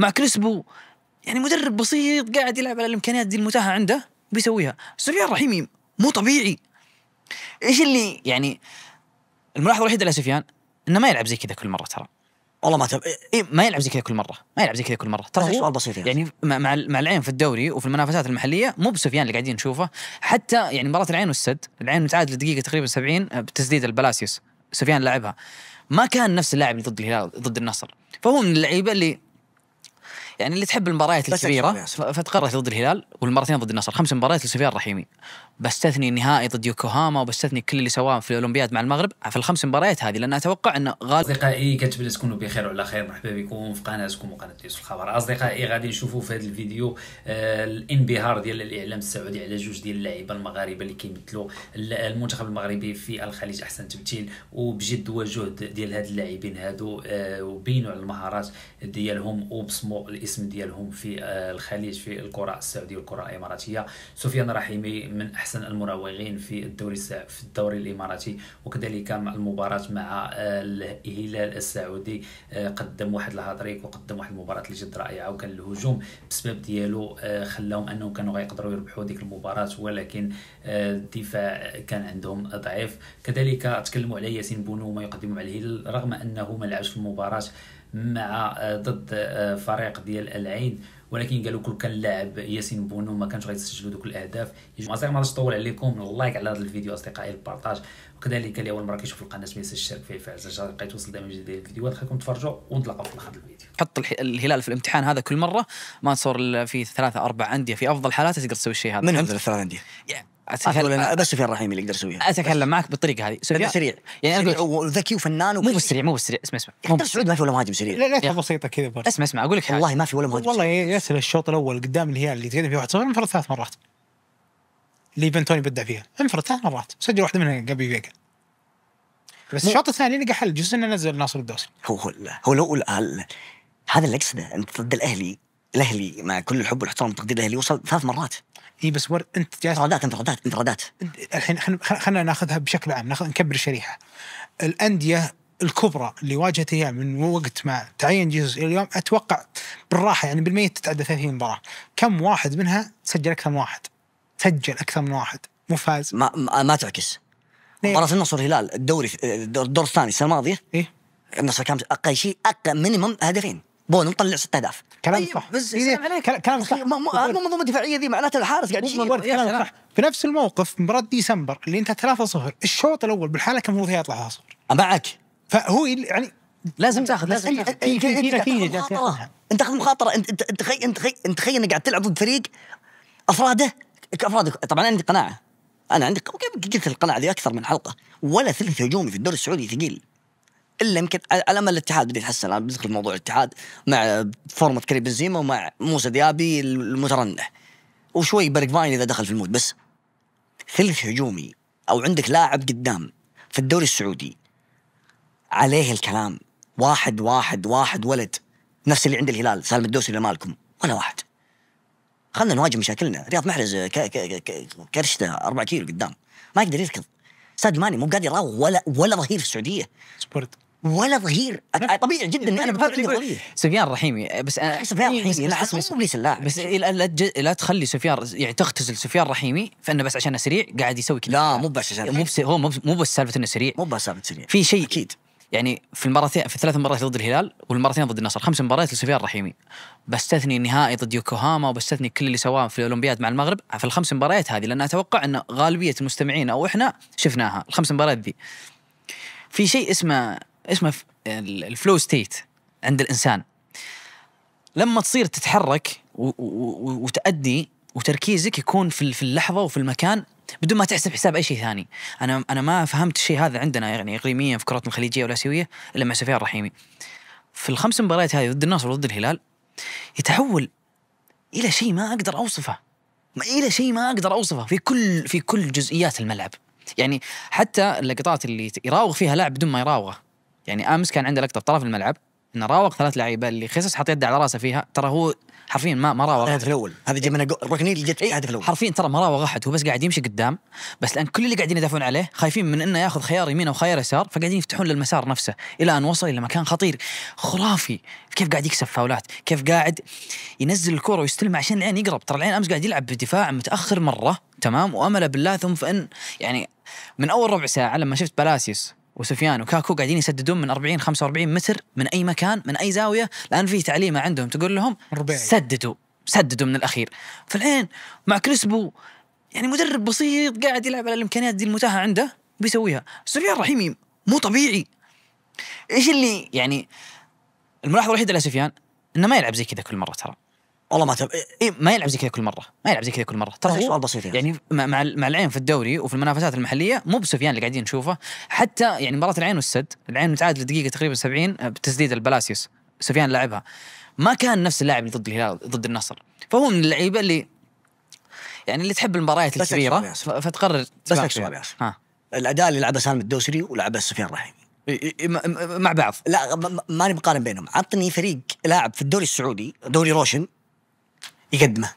مع كريسبو يعني مدرب بسيط قاعد يلعب على الامكانيات دي المتاحه عنده بيسويها سفيان رحيمي مو طبيعي ايش اللي يعني الملاحظه الوحيده لسفيان انه ما يلعب زي كذا كل مره ترى والله ما تب... إيه ما يلعب زي كذا كل مره ما يلعب زي كذا كل مره ترى سؤال بسيط يعني, مع مع العين في الدوري وفي المنافسات المحليه مو بسفيان اللي قاعدين نشوفه حتى يعني مباراه العين والسد العين متعادله دقيقه تقريبا 70 آه، بتسديد البلاسيوس سفيان لعبها ما كان نفس اللاعب اللي ضد الهلال ضد النصر فهو من اللعيبه اللي يعني اللي تحب المباريات الكبيره فتقرر ضد الهلال والمرتين ضد النصر خمس مباريات لسفيان الرحيمي بستثني النهائي ضد يوكوهاما وبستثني كل اللي سواه في الاولمبياد مع المغرب في الخمس مباريات هذه لان اتوقع انه غالب اصدقائي لي تكونوا بخير وعلى خير مرحبا بكم في قناتكم وقناه ديوس الخبر اصدقائي غادي نشوفوا في هذا الفيديو آه، الانبهار ديال الاعلام السعودي على جوج ديال اللاعبه المغاربه اللي كيمثلوا المنتخب المغربي في الخليج احسن تمثيل وبجد وجهد ديال هاد اللاعبين هادو آه، وبينوا على المهارات ديالهم وبصموا الاسم ديالهم في آه، الخليج في الكره السعوديه والكره الاماراتيه سفيان رحيمي من احسن المراوغين في الدوري في الدوري الاماراتي وكذلك مع المباراه مع آه، الهلال السعودي آه، قدم واحد الهاتريك وقدم واحد المباراه اللي جد رائعه وكان الهجوم بسبب ديالو خلاهم انهم كانوا غيقدروا يربحوا ديك المباراه ولكن الدفاع كان عندهم ضعيف كذلك تكلموا على ياسين بونو وما يقدم مع الهلال رغم انه ما لعبش في المباراه مع آه، ضد آه، فريق ديال العين ولكن قالوا كل كان لاعب ياسين بونو ما كانش غيسجلوا دوك الاهداف ما غاديش نطول عليكم اللايك على هذا الفيديو اصدقائي البارطاج وكذلك اللي اول مره كيشوف القناه ما ينساش يشترك فيها فعل الجرس لقيت توصل دائما جديد الفيديوهات خليكم تفرجوا ونتلاقاو في اخر الفيديو حط الهلال في الامتحان هذا كل مره ما تصور في ثلاثه اربع انديه في افضل حالات تقدر تسوي الشيء هذا من افضل ثلاث انديه اتكلم بس سفيان الرحيمي اللي يقدر يسويها اتكلم معك بالطريقه هذه سفيان سريع يعني انا يعني وذكي وفنان مو بسريع مو بسريع اسمع اسمع حتى سعود ما في ولا مهاجم سريع لا لا بسيطه كذا اسمع اسمع اقول لك والله ما في ولا مهاجم والله ياسر الشوط الاول قدام الهلال اللي تقدم فيه 1-0 انفرد ثلاث مرات اللي توني بدع فيها انفرد ثلاث مرات سجل واحده منها قبل فيجا بس الشوط الثاني لقى حل جزء انه نزل ناصر الدوسري هو هو هو لو هذا اللي اقصده انت ضد الاهلي الاهلي مع كل الحب والاحترام والتقدير الاهلي وصل ثلاث مرات اي بس ور... انت جالس انتقادات انتقادات انتقادات الحين خلينا ناخذها بشكل عام ناخذ نكبر الشريحه الانديه الكبرى اللي واجهت هي يعني من وقت ما تعين جيسوس الى اليوم اتوقع بالراحه يعني بالميت تتعدى 30 مباراه كم واحد منها سجل اكثر من واحد سجل اكثر من واحد مو فاز ما ما, ما تعكس مباراة النصر الهلال الدوري الدور الثاني السنه الماضيه إيه؟ النصر كان اقل شيء اقل مينيمم هدفين بون مطلع ست اهداف كلام طيب، صح بس إيه، إيه، كلام صح المنظومه الدفاعيه ذي معناته الحارس قاعد يشيل كلام صح في نفس الموقف مباراه ديسمبر اللي انت 3-0 الشوط الاول بالحاله كان المفروض يطلع صفر معك فهو يعني لازم تاخذ لازم تاخذ انت تاخذ مخاطره انت انت تخيل انت تخيل انك قاعد تلعب ضد فريق افراده افراده طبعا عندي قناعه انا عندي قلت القناعه ذي اكثر من حلقه ولا ثلث هجومي في الدوري السعودي ثقيل الا يمكن على امل الاتحاد بده يتحسن انا بدخل موضوع الاتحاد مع فورمه كريم بنزيما ومع موسى ديابي المترنح وشوي بيرك فاين اذا دخل في المود بس ثلث هجومي او عندك لاعب قدام في الدوري السعودي عليه الكلام واحد واحد واحد ولد نفس اللي عند الهلال سالم الدوسري مالكم ولا واحد خلنا نواجه مشاكلنا رياض محرز كرشته 4 كيلو قدام ما يقدر يركض ماني مو قادر يراوغ ولا ولا ظهير في السعوديه سبورت ولا ظهير طبيعي جدا اني انا بفكر ظهير سفيان رحيمي بس انا سفيان رحيمي لا احس مو سلاح بس لا, لا تخلي سفيان يعني تختزل سفيان رحيمي فانه بس عشان سريع قاعد يسوي كذا لا مو بس عشان مو بس هو مو بس سالفه انه سريع مو بس سالفه سريع في شيء اكيد يعني في المرتين في الثلاث مباريات ضد الهلال والمرتين ضد النصر خمس مباريات لسفيان الرحيمي بستثني النهائي ضد يوكوهاما وبستثني كل اللي سواه في الاولمبياد مع المغرب في الخمس مباريات هذه لان اتوقع ان غالبيه المستمعين او احنا شفناها الخمس مباريات ذي في شيء اسمه اسمه الفلو ستيت عند الانسان لما تصير تتحرك وتأدي وتركيزك يكون في في اللحظه وفي المكان بدون ما تحسب حساب اي شيء ثاني انا انا ما فهمت الشيء هذا عندنا يعني اقليميا في كرتنا الخليجيه والاسيويه الا مع سفيان الرحيمي في الخمس مباريات هذه ضد النصر وضد الهلال يتحول الى شيء ما اقدر اوصفه الى شيء ما اقدر اوصفه في كل في كل جزئيات الملعب يعني حتى اللقطات اللي يراوغ فيها لاعب بدون ما يراوغه يعني امس كان عنده لقطه في طرف الملعب انه راوغ ثلاث لعيبه اللي خسس حط يده على راسه فيها ترى هو حرفيا ما ما راوغ الهدف الاول هذا جاب من الركنيه إيه، اللي جت الهدف الاول حرفيا ترى ما راوغ احد هو بس قاعد يمشي قدام بس لان كل اللي قاعدين يدافعون عليه خايفين من انه ياخذ خيار يمين او خيار يسار فقاعدين يفتحون للمسار نفسه الى ان وصل الى مكان خطير خرافي كيف قاعد يكسب فاولات كيف قاعد ينزل الكوره ويستلم عشان العين يقرب ترى العين امس قاعد يلعب بدفاع متاخر مره تمام وامله بالله ثم فان يعني من اول ربع ساعه لما شفت بلاسيس وسفيان وكاكو قاعدين يسددون من 40 45 متر من اي مكان من اي زاويه لان في تعليمه عندهم تقول لهم ربيعي. سددوا سددوا من الاخير فالحين مع كريسبو يعني مدرب بسيط قاعد يلعب على الامكانيات دي المتاحه عنده بيسويها سفيان رحيمي مو طبيعي ايش اللي يعني الملاحظه الوحيده لسفيان انه ما يلعب زي كذا كل مره ترى والله ما تب... إيه،, إيه ما يلعب زي كذا كل مره ما يلعب زي كذا كل مره ترى سؤال بسيط يعني, يعني مع مع العين في الدوري وفي المنافسات المحليه مو بسفيان اللي قاعدين نشوفه حتى يعني مباراه العين والسد العين متعادله دقيقه تقريبا 70 آه، بتسديد البلاسيوس سفيان لعبها ما كان نفس اللاعب اللي ضد الهلال ضد النصر فهو من اللعيبه اللي يعني اللي تحب المباريات الكبيره فتقرر بس لك سؤال الاداء اللي لعبه سالم الدوسري ولعبه سفيان الرحيمي مع بعض لا ماني مقارن بينهم عطني فريق لاعب في الدوري السعودي دوري روشن يقدمه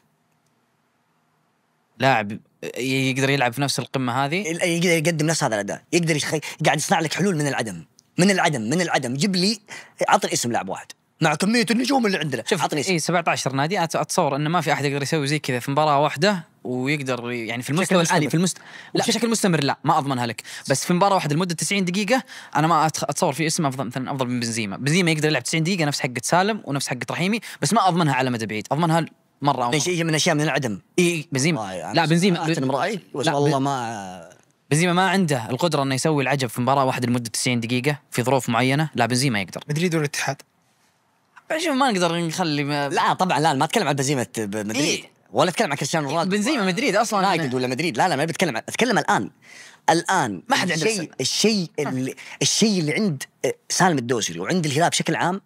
لاعب يقدر يلعب في نفس القمه هذه يقدر يقدم نفس هذا الاداء يقدر يخي... قاعد يصنع لك حلول من العدم من العدم من العدم جيب لي عطني اسم لاعب واحد مع كميه النجوم اللي عندنا شوف عطني اسم اي 17 نادي اتصور انه ما في احد يقدر يسوي زي كذا في مباراه واحده ويقدر يعني في المستوى العالي في المست... لا بشكل مستمر لا ما اضمنها لك بس في مباراه واحده لمده 90 دقيقه انا ما اتصور في اسم افضل مثلا افضل من بنزيما بنزيما يقدر يلعب 90 دقيقه نفس حقه سالم ونفس حقه رحيمي بس ما اضمنها على مدى بعيد اضمنها مره يعني من شيء من اشياء من العدم اي بنزيما يعني لا بنزيما احترم رايك والله ما بنزيما ما عنده القدره انه يسوي العجب في مباراه واحده لمده 90 دقيقه في ظروف معينه لا بنزيما يقدر مدريد والاتحاد شوف ما نقدر نخلي ما... لا طبعا لا ما اتكلم عن بنزيما مدريد إيه؟ ولا اتكلم عن كريستيانو رونالدو بنزيما مدريد اصلا نايتد ولا مدريد لا لا ما بتكلم اتكلم الان الان ما حد عنده الشيء الشيء اللي الشيء اللي عند سالم الدوسري وعند الهلال بشكل عام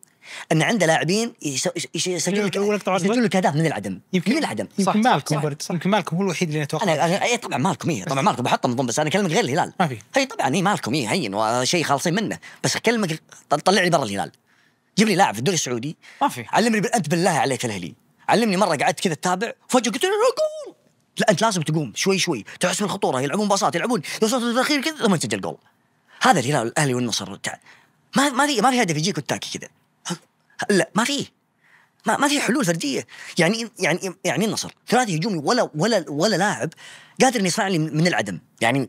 ان عنده لاعبين يسجل لك يسجل لك اهداف من العدم يمكن من العدم يمكن صح مالكم صح يمكن مالكم هو الوحيد اللي اتوقع انا اي طبعا مالكم اي طبعا مالكم بحطهم ضمن بس انا اكلمك غير الهلال ما في اي طبعا اي مالكم اي هين وشيء خالصين منه بس اكلمك طلع لي برا الهلال جيب لي لاعب في الدوري السعودي ما في علمني انت بالله عليك الاهلي علمني مره قعدت كذا تتابع فجاه قلت جول لا انت لازم تقوم شوي شوي تحس بالخطوره يلعبون باصات يلعبون لو الاخير كذا ثم تسجل جول هذا الهلال الاهلي والنصر ما ما في ما في هدف يجيك وتاكي كذا لا ما في ما, ما في حلول فرديه يعني يعني يعني النصر ثلاثي هجومي ولا ولا ولا لاعب قادر يصنع لي من العدم يعني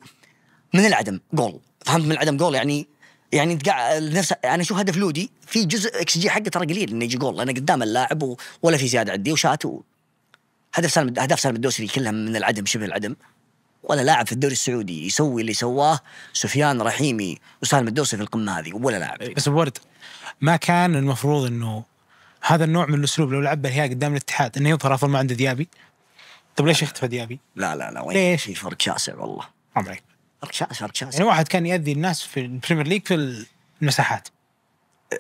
من العدم جول فهمت من العدم جول يعني يعني انت نفس انا اشوف هدف لودي في جزء اكس جي حقه ترى قليل انه يجي جول لان قدام اللاعب ولا في زياده عدي وشات هدف سالم اهداف سالم الدوسري كلها من العدم شبه العدم ولا لاعب في الدوري السعودي يسوي اللي سواه سفيان رحيمي وسالم الدوسي في القمه هذه ولا لاعب إيه، بس ورد ما كان المفروض انه هذا النوع من الاسلوب لو لعب بالهيا قدام الاتحاد انه يظهر افضل ما عنده ديابي طيب ليش يختفى ديابي؟ لا لا لا وين ليش؟ في فرق شاسع والله عمري فرق شاسع فرق شاسع يعني واحد كان ياذي الناس في البريمير ليج في المساحات أه،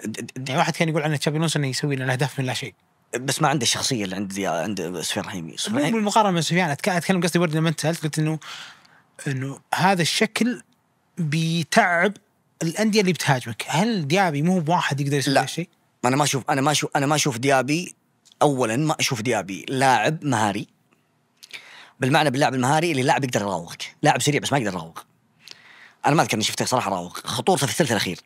يعني واحد كان يقول عن تشابي انه يسوي لنا الاهداف من لا شيء بس ما عنده الشخصيه اللي عند عند سفيان رحيمي مو بالمقارنه من سفيان اتكلم قصدي ورد لما انت قلت انه انه هذا الشكل بيتعب الانديه اللي بتهاجمك هل ديابي مو بواحد يقدر يسوي شيء انا ما اشوف انا ما اشوف انا ما اشوف ديابي اولا ما اشوف ديابي لاعب مهاري بالمعنى باللاعب المهاري اللي لاعب يقدر يراوغك لاعب سريع بس ما يقدر يراوغ انا ما اذكر اني شفته صراحه راوغ خطورته في الثلث الاخير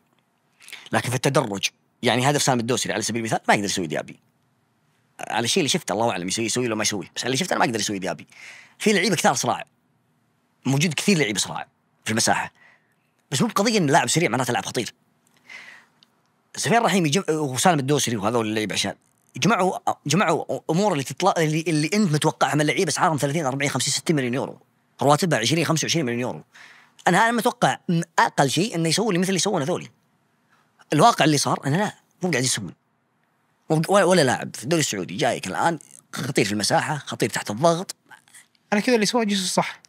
لكن في التدرج يعني هدف سامي الدوسري على سبيل المثال ما يقدر يسوي ديابي على الشيء اللي شفته الله اعلم يسوي يسوي ولا ما يسوي بس على اللي شفته انا ما اقدر اسوي ديابي في لعيبه كثار صراع موجود كثير لعيبه صراع في المساحه بس مو بقضيه ان لاعب سريع معناته لاعب خطير سفيان الرحيم يجمع وسالم الدوسري وهذول اللعيبه عشان جمعوا جمعوا امور اللي تطلع اللي, اللي انت متوقعها من لعيبه اسعارهم 30 40 50 60 مليون يورو رواتبها 20 25 مليون يورو انا انا متوقع اقل شيء انه يسوون لي مثل اللي يسوون هذول الواقع اللي صار انه لا مو قاعد يسوون ولا, لاعب في الدوري السعودي جايك الان خطير في المساحه خطير تحت الضغط انا كذا اللي سواه جيسوس صح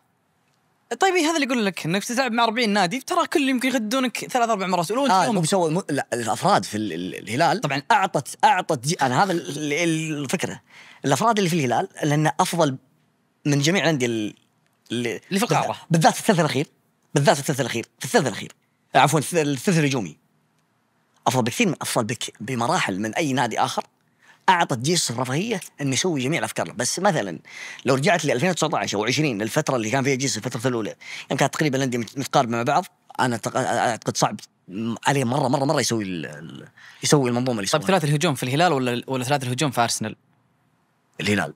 طيب هذا اللي اقول لك انك تلعب مع 40 نادي ترى كل يمكن يغدونك ثلاث اربع مرات الاولى آه مو بسوي م... لا الافراد في الهلال طبعا اعطت اعطت جي... انا هذا الفكره الافراد اللي في الهلال لانه افضل من جميع الانديه اللي... اللي في القاره بالذات الثلث الاخير بالذات الثلث الاخير في الثلث الاخير عفوا الثلث الهجومي افضل بكثير من افضل بك بمراحل من اي نادي اخر اعطت جيس الرفاهيه انه يسوي جميع الافكار بس مثلا لو رجعت ل 2019 او 20 الفتره اللي كان فيها جيس الفتره الاولى يوم يعني كانت تقريبا الانديه متقاربه مع بعض انا اعتقد صعب عليه مره مره مره يسوي يسوي المنظومه اللي طيب ثلاث الهجوم في الهلال ولا ولا ثلاث الهجوم في ارسنال؟ الهلال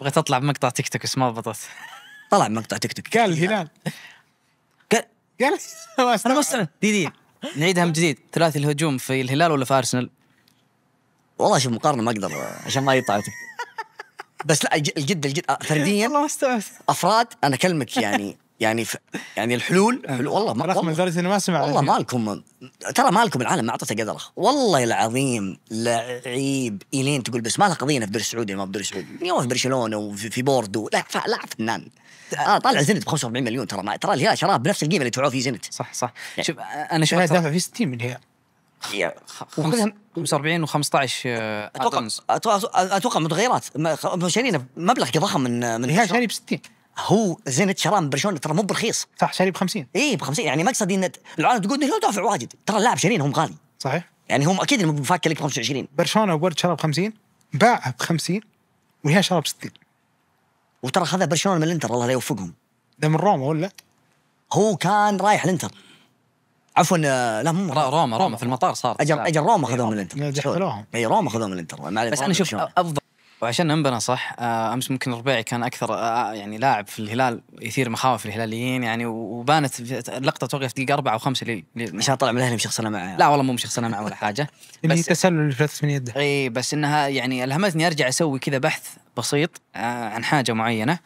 بغيت اطلع بمقطع تيك توك بس ما ضبطت طلع بمقطع تيك توك قال الهلال قال انا بس دي دي نعيدها من جديد ثلاثي الهجوم في الهلال ولا في ارسنال؟ والله شوف مقارنه ما اقدر عشان ما يطلع بس لا الجد الجد آه، فرديا الله افراد انا اكلمك يعني يعني يعني الحلول آه. حلول والله ما رقم لدرجه اني ما سمع والله مالكم ترى مالكم العالم ما اعطته قدره والله العظيم لعيب الين تقول بس ما له قضيه في الدوري السعودي ما في الدوري السعودي في برشلونه وفي بوردو لا لا فنان آه،, اه طالع زينت ب 45 مليون ترى ما ترى الهلال شراه بنفس القيمه اللي دفعوه فيه زينت صح صح يعني شوف انا شفت دافع فيه 60 من الهلال 45 و15 اتوقع اتوقع متغيرات شارينا مبلغ ضخم من من الهلال شاري ب 60 هو زينت شراه من برشلونه ترى مو برخيص صح شاري ب 50 اي ب 50 يعني مقصدي ان العالم تقول انه دافع واجد ترى اللاعب شارينه هم غالي صحيح يعني هم اكيد انه فاكر لك ب 25 برشلونه وورد شراه ب 50 باعه ب 50 وهي شراه ب 60 وترى خذ برشلونه من الانتر الله لا يوفقهم ده من روما ولا؟ هو كان رايح الانتر عفوا آه، لا مو روما, روما روما في المطار صار اجل اجل روما خذوه من الانتر دخلوهم اي روما خذوه من الانتر بس انا اشوف افضل وعشان انبنى صح آه، امس ممكن الربيعي كان اكثر آه، يعني لاعب في الهلال يثير مخاوف الهلاليين يعني وبانت لقطه توقف تلقى اربعه او خمسه عشان طلع من الاهلي مشخصنا معه لا والله مو مشخصنا معه ولا حاجه بس اللي تسلل الفلتس من يده اي بس انها يعني الهمتني ارجع اسوي كذا بحث بسيط آه، عن حاجه معينه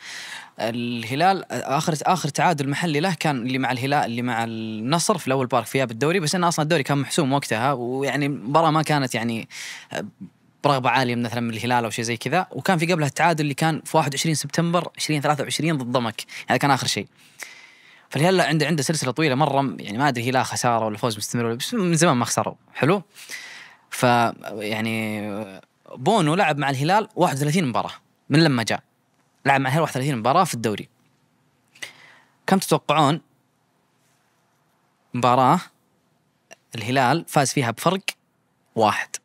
الهلال اخر اخر تعادل محلي له كان اللي مع الهلال اللي مع النصر في الاول بارك في ياب الدوري بس انه اصلا الدوري كان محسوم وقتها ويعني المباراه ما كانت يعني آه، برغبه عاليه مثلا من الهلال او شيء زي كذا وكان في قبلها التعادل اللي كان في 21 سبتمبر 2023 ضد ضمك هذا يعني كان اخر شيء فالهلال عنده عنده سلسله طويله مره يعني ما ادري هي لا خساره ولا فوز مستمر بس من زمان ما خسروا حلو ف يعني بونو لعب مع الهلال 31 مباراه من لما جاء لعب مع الهلال 31 مباراه في الدوري كم تتوقعون مباراه الهلال فاز فيها بفرق واحد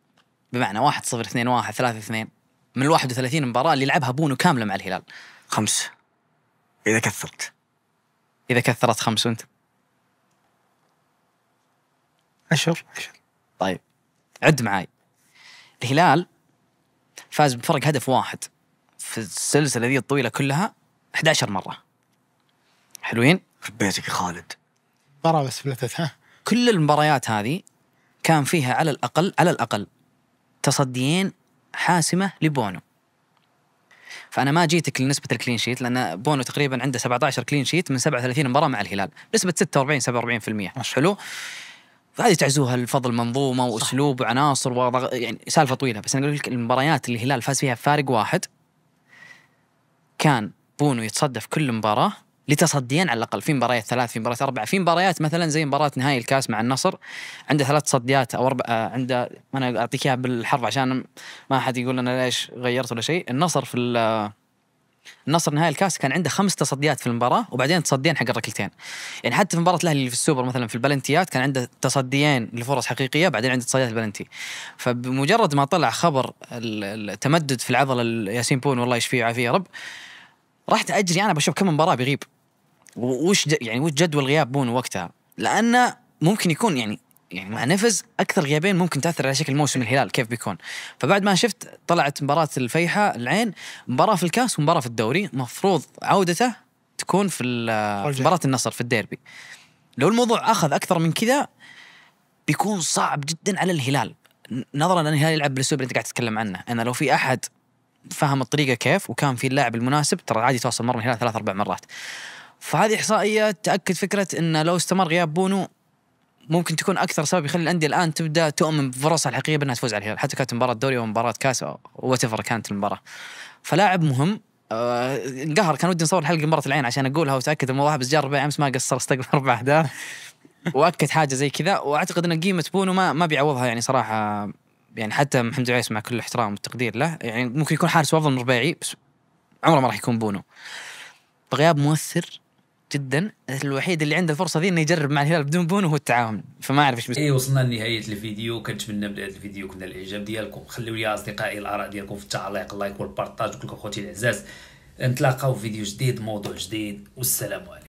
بمعنى 1 0 2 1 3 2 من ال 31 مباراه اللي لعبها بونو كامله مع الهلال خمسه اذا كثرت اذا كثرت خمس وانت عشر عشر طيب عد معاي الهلال فاز بفرق هدف واحد في السلسله ذي الطويله كلها 11 مره حلوين ربيتك يا خالد مباراه بس فلتت ها كل المباريات هذه كان فيها على الاقل على الاقل تصديين حاسمه لبونو فانا ما جيتك لنسبه الكلين شيت لان بونو تقريبا عنده 17 كلين شيت من 37 مباراه مع الهلال نسبه 46 47% حلو فهذه تعزوها الفضل منظومه واسلوب وعناصر وضغ... يعني سالفه طويله بس انا اقول لك المباريات اللي الهلال فاز فيها بفارق واحد كان بونو يتصدف كل مباراه لتصديين على الاقل في مباريات ثلاث في مباريات اربع في مباريات مثلا زي مباراه نهائي الكاس مع النصر عنده ثلاث تصديات او اربع آه، عنده انا اعطيك اياها بالحرف عشان ما حد يقول انا ليش غيرت ولا شيء النصر في النصر نهائي الكاس كان عنده خمس تصديات في المباراه وبعدين تصديين حق الركلتين يعني حتى في مباراه الاهلي اللي في السوبر مثلا في البلنتيات كان عنده تصديين لفرص حقيقيه بعدين عنده تصديات البلنتي فبمجرد ما طلع خبر التمدد في العضله ياسين بون والله يشفيه ويعافيه يا رب رحت اجري انا بشوف كم مباراه بيغيب وش يعني وش جدول غياب بون وقتها لانه ممكن يكون يعني يعني مع نفز اكثر غيابين ممكن تاثر على شكل موسم الهلال كيف بيكون فبعد ما شفت طلعت مباراه الفيحاء العين مباراه في الكاس ومباراه في الدوري مفروض عودته تكون في مباراه النصر في الديربي لو الموضوع اخذ اكثر من كذا بيكون صعب جدا على الهلال نظرا ان الهلال يلعب بالاسلوب اللي انت قاعد تتكلم عنه انا لو في احد فهم الطريقه كيف وكان في اللاعب المناسب ترى عادي توصل مره من الهلال ثلاث اربع مرات فهذه احصائيه تاكد فكره انه لو استمر غياب بونو ممكن تكون اكثر سبب يخلي الانديه الان تبدا تؤمن بفرصها الحقيقيه بانها تفوز على الهلال حتى كانت مباراه دوري ومباراه كاس وات كانت المباراه فلاعب مهم آه، انقهر كان ودي نصور حلقه مباراه العين عشان اقولها وتاكد الموضوع بس جار ربع امس ما قصر استقبل اربع اهداف واكد حاجه زي كذا واعتقد ان قيمه بونو ما ما بيعوضها يعني صراحه يعني حتى محمد عيس مع كل الاحترام والتقدير له يعني ممكن يكون حارس افضل من ربيعي بس عمره ما راح يكون بونو بغياب مؤثر جدا الوحيد اللي عنده الفرصه ذي انه يجرب مع الهلال بدون بون وهو التعاون فما اعرف ايش اي وصلنا لنهايه الفيديو كنتمنى بدايه الفيديو كنا الاعجاب ديالكم خليوا لي اصدقائي الاراء ديالكم في التعليق اللايك والبارطاج كلكم خوتي العزاز نتلاقاو في فيديو جديد موضوع جديد والسلام عليكم